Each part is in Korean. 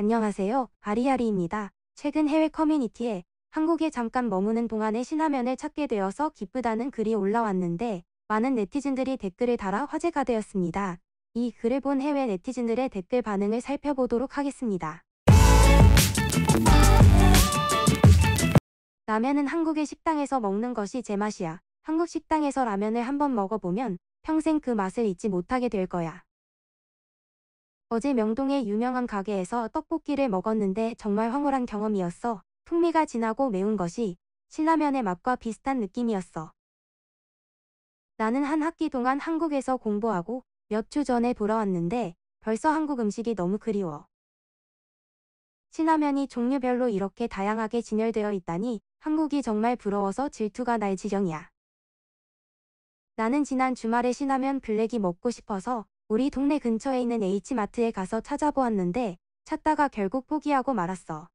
안녕하세요. 아리아리입니다. 최근 해외 커뮤니티에 한국에 잠깐 머무는 동안에 신화면을 찾게 되어서 기쁘다는 글이 올라왔는데 많은 네티즌들이 댓글을 달아 화제가 되었습니다. 이 글을 본 해외 네티즌들의 댓글 반응을 살펴보도록 하겠습니다. 라면은 한국의 식당에서 먹는 것이 제맛이야. 한국 식당에서 라면을 한번 먹어보면 평생 그 맛을 잊지 못하게 될 거야. 어제 명동의 유명한 가게에서 떡볶이를 먹었는데 정말 황홀한 경험이었어. 풍미가 진하고 매운 것이 신라면의 맛과 비슷한 느낌이었어. 나는 한 학기 동안 한국에서 공부하고 몇 주 전에 돌아왔는데 벌써 한국 음식이 너무 그리워. 신라면이 종류별로 이렇게 다양하게 진열되어 있다니 한국이 정말 부러워서 질투가 날 지경이야. 나는 지난 주말에 신라면 블랙이 먹고 싶어서 우리 동네 근처에 있는 H마트에 가서 찾아보았는데 찾다가 결국 포기하고 말았어.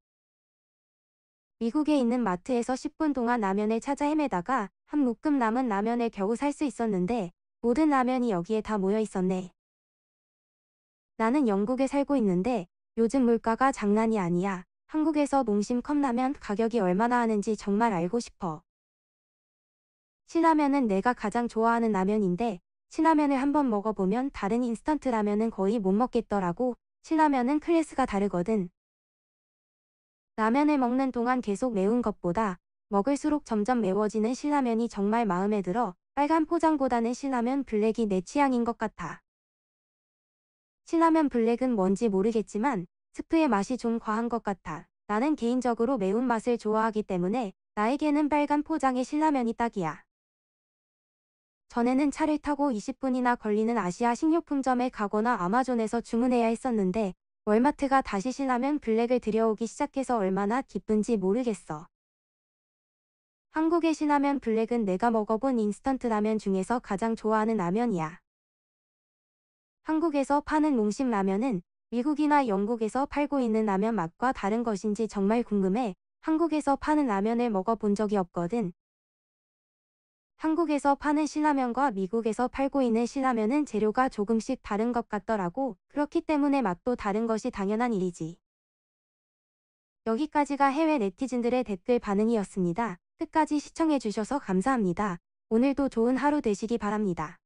미국에 있는 마트에서 10분 동안 라면을 찾아 헤매다가 한 묶음 남은 라면을 겨우 살 수 있었는데 모든 라면이 여기에 다 모여 있었네. 나는 영국에 살고 있는데 요즘 물가가 장난이 아니야. 한국에서 농심 컵라면 가격이 얼마나 하는지 정말 알고 싶어. 신라면은 내가 가장 좋아하는 라면인데 신라면을 한번 먹어보면 다른 인스턴트 라면은 거의 못 먹겠더라고. 신라면은 클래스가 다르거든. 라면을 먹는 동안 계속 매운 것보다 먹을수록 점점 매워지는 신라면이 정말 마음에 들어 빨간 포장보다는 신라면 블랙이 내 취향인 것 같아. 신라면 블랙은 뭔지 모르겠지만 스프의 맛이 좀 과한 것 같아. 나는 개인적으로 매운맛을 좋아하기 때문에 나에게는 빨간 포장의 신라면이 딱이야. 전에는 차를 타고 20분이나 걸리는 아시아 식료품점에 가거나 아마존에서 주문해야 했었는데 월마트가 다시 신라면 블랙을 들여오기 시작해서 얼마나 기쁜지 모르겠어. 한국의 신라면 블랙은 내가 먹어본 인스턴트 라면 중에서 가장 좋아하는 라면이야. 한국에서 파는 몽심 라면은 미국이나 영국에서 팔고 있는 라면 맛과 다른 것인지 정말 궁금해 한국에서 파는 라면을 먹어본 적이 없거든. 한국에서 파는 신라면과 미국에서 팔고 있는 신라면은 재료가 조금씩 다른 것 같더라고. 그렇기 때문에 맛도 다른 것이 당연한 일이지. 여기까지가 해외 네티즌들의 댓글 반응이었습니다. 끝까지 시청해주셔서 감사합니다. 오늘도 좋은 하루 되시기 바랍니다.